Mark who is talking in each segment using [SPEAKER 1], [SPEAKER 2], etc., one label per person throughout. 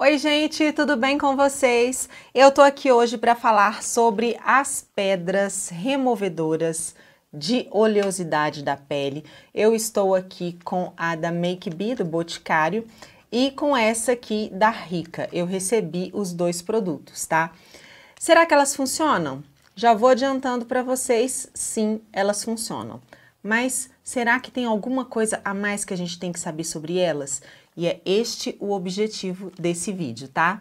[SPEAKER 1] Oi, gente, tudo bem com vocês? Eu tô aqui hoje para falar sobre as pedras removedoras de oleosidade da pele. Eu estou aqui com a da Make Be do Boticário e com essa aqui da Rica. Eu recebi os dois produtos, tá? Será que elas funcionam? Já vou adiantando para vocês, sim, elas funcionam. Mas será que tem alguma coisa a mais que a gente tem que saber sobre elas? E é este o objetivo desse vídeo, tá?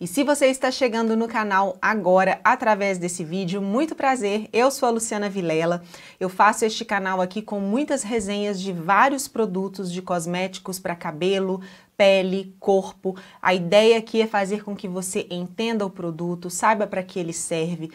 [SPEAKER 1] E se você está chegando no canal agora através desse vídeo, muito prazer, eu sou a Luciana Vilela. Eu faço este canal aqui com muitas resenhas de vários produtos de cosméticos para cabelo, pele, corpo. A ideia aqui é fazer com que você entenda o produto, saiba para que ele serve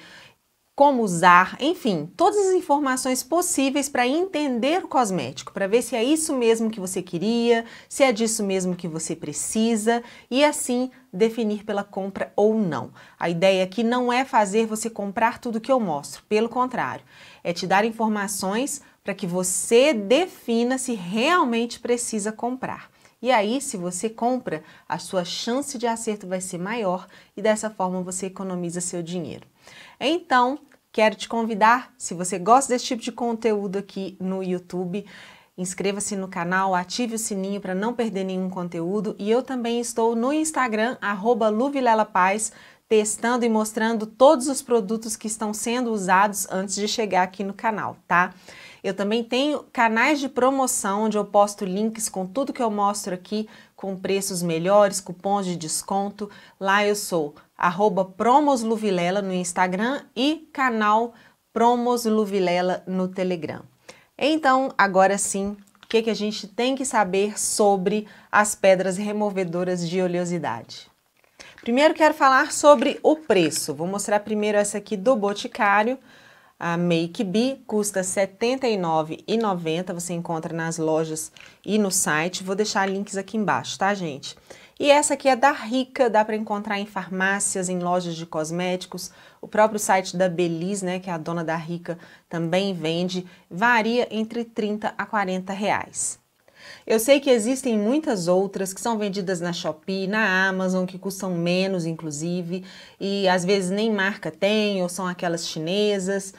[SPEAKER 1] como usar, enfim, todas as informações possíveis para entender o cosmético, para ver se é isso mesmo que você queria, se é disso mesmo que você precisa e assim definir pela compra ou não. A ideia aqui não é fazer você comprar tudo que eu mostro, pelo contrário, é te dar informações para que você defina se realmente precisa comprar. E aí, se você compra, a sua chance de acerto vai ser maior e dessa forma você economiza seu dinheiro. Então, quero te convidar, se você gosta desse tipo de conteúdo aqui no YouTube, Inscreva-se no canal, ative o sininho para não perder nenhum conteúdo e eu também estou no Instagram, arroba luvilela.paz, testando e mostrando todos os produtos que estão sendo usados antes de chegar aqui no canal, tá? Eu também tenho canais de promoção onde eu posto links com tudo que eu mostro aqui, com preços melhores, cupons de desconto. Lá eu sou arroba promosluvilela no Instagram e canal promosluvilela no Telegram. Então, agora sim, o que, que a gente tem que saber sobre as pedras removedoras de oleosidade? Primeiro quero falar sobre o preço. Vou mostrar primeiro essa aqui do Boticário, a Make B, custa R$ 79,90, você encontra nas lojas e no site. Vou deixar links aqui embaixo, tá, gente? E essa aqui é da Rica, dá para encontrar em farmácias, em lojas de cosméticos. O próprio site da Beliz, né, que é a dona da Rica, também vende. Varia entre 30 a 40 reais. Eu sei que existem muitas outras que são vendidas na Shopee, na Amazon, que custam menos, inclusive, e às vezes nem marca tem, ou são aquelas chinesas.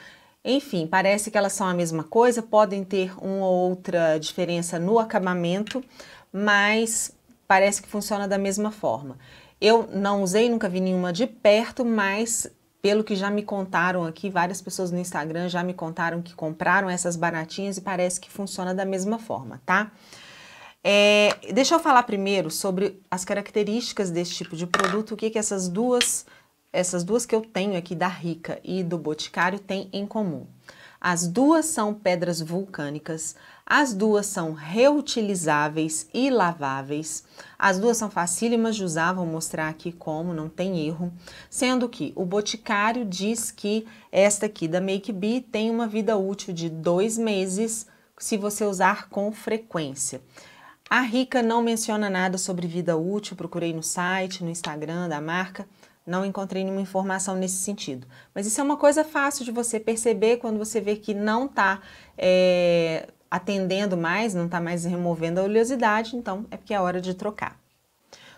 [SPEAKER 1] Enfim, parece que elas são a mesma coisa, podem ter uma ou outra diferença no acabamento, mas parece que funciona da mesma forma. Eu não usei, nunca vi nenhuma de perto, mas pelo que já me contaram aqui, várias pessoas no Instagram já me contaram que compraram essas baratinhas e parece que funciona da mesma forma, tá? É, deixa eu falar primeiro sobre as características desse tipo de produto, o que, que essas duas essas duas que eu tenho aqui da Rica e do Boticário têm em comum. As duas são pedras vulcânicas, as duas são reutilizáveis e laváveis. As duas são facílimas de usar, vou mostrar aqui como, não tem erro. Sendo que o Boticário diz que esta aqui da Make Bee tem uma vida útil de dois meses se você usar com frequência. A Rica não menciona nada sobre vida útil, procurei no site, no Instagram da marca, não encontrei nenhuma informação nesse sentido. Mas isso é uma coisa fácil de você perceber quando você vê que não está é, eh, atendendo mais, não está mais removendo a oleosidade, então é porque é hora de trocar.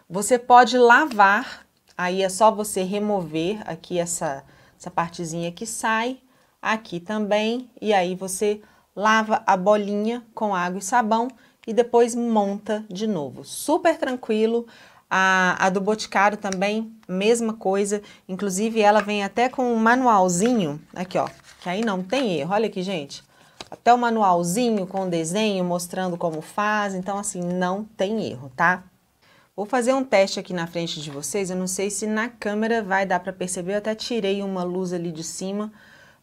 [SPEAKER 1] Você pode lavar, aí é só você remover aqui essa, essa partezinha que sai, aqui também, e aí você lava a bolinha com água e sabão e depois monta de novo. Super tranquilo. A, a do Boticário também, mesma coisa. Inclusive, ela vem até com um manualzinho, aqui ó, que aí não tem erro. Olha aqui, gente até o manualzinho com desenho mostrando como faz, então assim, não tem erro, tá? Vou fazer um teste aqui na frente de vocês, eu não sei se na câmera vai dar para perceber, eu até tirei uma luz ali de cima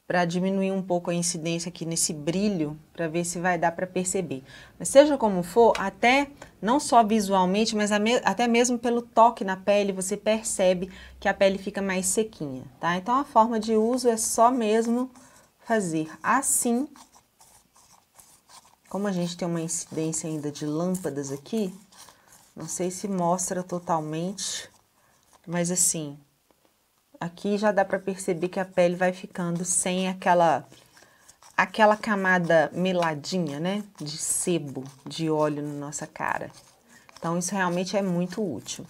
[SPEAKER 1] para diminuir um pouco a incidência aqui nesse brilho, para ver se vai dar para perceber. Mas seja como for, até não só visualmente, mas me até mesmo pelo toque na pele, você percebe que a pele fica mais sequinha, tá? Então a forma de uso é só mesmo fazer assim como a gente tem uma incidência ainda de lâmpadas aqui, não sei se mostra totalmente, mas assim, aqui já dá para perceber que a pele vai ficando sem aquela aquela camada meladinha, né, de sebo, de óleo na nossa cara. Então isso realmente é muito útil.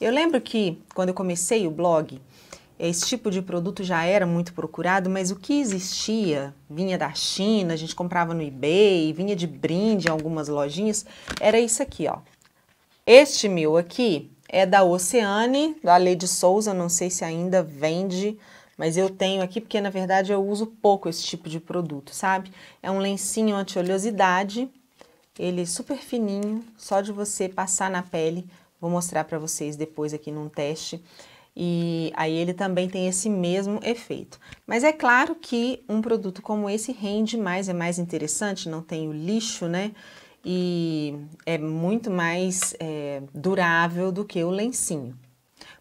[SPEAKER 1] Eu lembro que quando eu comecei o blog, esse tipo de produto já era muito procurado, mas o que existia vinha da China, a gente comprava no eBay, vinha de brinde em algumas lojinhas, era isso aqui, ó. Este meu aqui é da Oceane, da Lady Souza, não sei se ainda vende, mas eu tenho aqui porque na verdade eu uso pouco esse tipo de produto, sabe? É um lencinho anti-oleosidade, ele é super fininho, só de você passar na pele. Vou mostrar para vocês depois aqui num teste e aí ele também tem esse mesmo efeito. Mas é claro que um produto como esse rende mais, é mais interessante, não tem o lixo, né? E é muito mais é, durável do que o lencinho.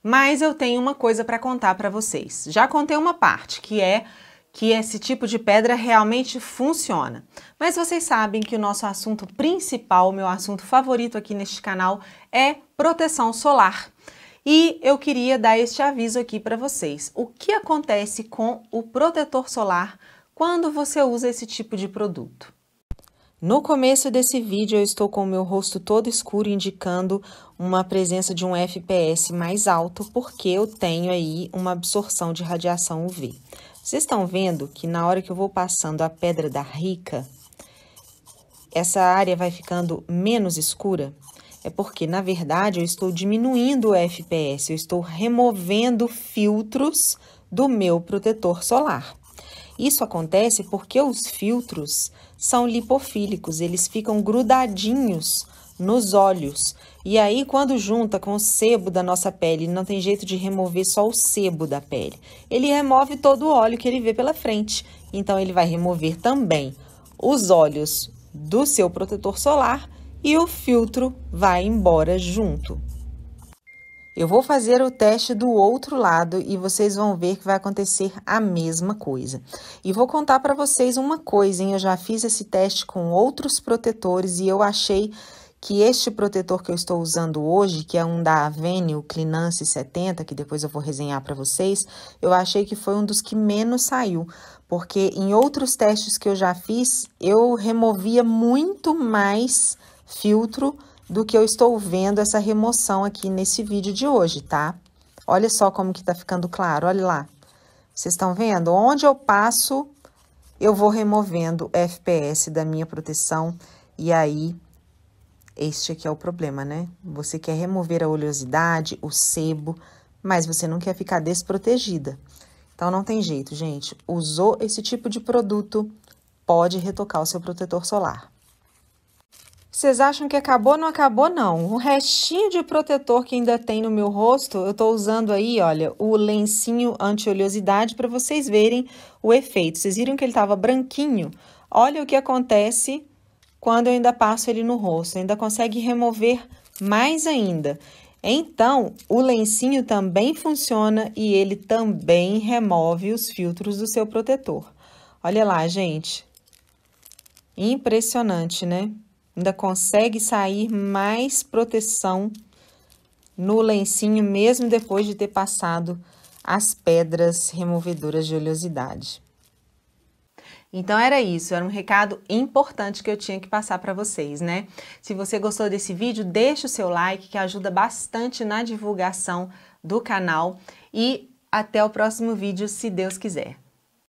[SPEAKER 1] Mas eu tenho uma coisa para contar para vocês. Já contei uma parte, que é que esse tipo de pedra realmente funciona. Mas vocês sabem que o nosso assunto principal, o meu assunto favorito aqui neste canal, é proteção solar. E eu queria dar este aviso aqui para vocês. O que acontece com o protetor solar quando você usa esse tipo de produto? No começo desse vídeo eu estou com o meu rosto todo escuro indicando uma presença de um FPS mais alto porque eu tenho aí uma absorção de radiação UV. Vocês estão vendo que na hora que eu vou passando a pedra da rica, essa área vai ficando menos escura? é porque, na verdade, eu estou diminuindo o FPS, eu estou removendo filtros do meu protetor solar. Isso acontece porque os filtros são lipofílicos, eles ficam grudadinhos nos olhos. E aí, quando junta com o sebo da nossa pele, não tem jeito de remover só o sebo da pele. Ele remove todo o óleo que ele vê pela frente. Então, ele vai remover também os olhos do seu protetor solar e o filtro vai embora junto. Eu vou fazer o teste do outro lado e vocês vão ver que vai acontecer a mesma coisa. E vou contar para vocês uma coisa, hein? Eu já fiz esse teste com outros protetores e eu achei que este protetor que eu estou usando hoje, que é um da Avene, o Clinance 70, que depois eu vou resenhar para vocês, eu achei que foi um dos que menos saiu, porque em outros testes que eu já fiz, eu removia muito mais filtro do que eu estou vendo essa remoção aqui nesse vídeo de hoje, tá? Olha só como que tá ficando claro, olha lá. Vocês estão vendo? Onde eu passo, eu vou removendo FPS da minha proteção e aí este aqui é o problema, né? Você quer remover a oleosidade, o sebo, mas você não quer ficar desprotegida. Então, não tem jeito, gente. Usou esse tipo de produto, pode retocar o seu protetor solar. Vocês acham que acabou? Não acabou, não. O restinho de protetor que ainda tem no meu rosto, eu tô usando aí, olha, o lencinho anti-oleosidade para vocês verem o efeito. Vocês viram que ele tava branquinho? Olha o que acontece quando eu ainda passo ele no rosto. Ainda consegue remover mais ainda. Então, o lencinho também funciona e ele também remove os filtros do seu protetor. Olha lá, gente. Impressionante, né? ainda consegue sair mais proteção no lencinho, mesmo depois de ter passado as pedras removedoras de oleosidade. Então era isso, era um recado importante que eu tinha que passar para vocês, né? Se você gostou desse vídeo, deixe o seu like que ajuda bastante na divulgação do canal e até o próximo vídeo, se Deus quiser.